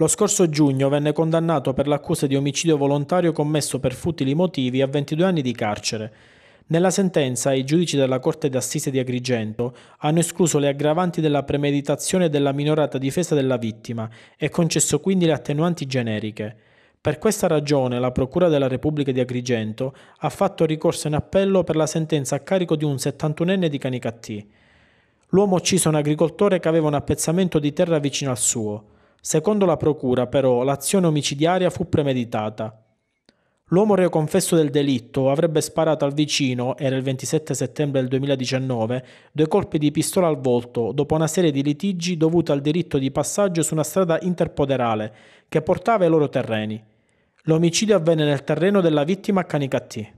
Lo scorso giugno venne condannato per l'accusa di omicidio volontario commesso per futili motivi a 22 anni di carcere. Nella sentenza i giudici della Corte d'Assise di Agrigento hanno escluso le aggravanti della premeditazione della minorata difesa della vittima e concesso quindi le attenuanti generiche. Per questa ragione la Procura della Repubblica di Agrigento ha fatto ricorso in appello per la sentenza a carico di un 71enne di Canicattì. L'uomo ucciso un agricoltore che aveva un appezzamento di terra vicino al suo. Secondo la procura, però, l'azione omicidiaria fu premeditata. L'uomo reo confesso del delitto avrebbe sparato al vicino, era il 27 settembre del 2019, due colpi di pistola al volto dopo una serie di litigi dovuti al diritto di passaggio su una strada interpoderale che portava ai loro terreni. L'omicidio avvenne nel terreno della vittima a Canicattì.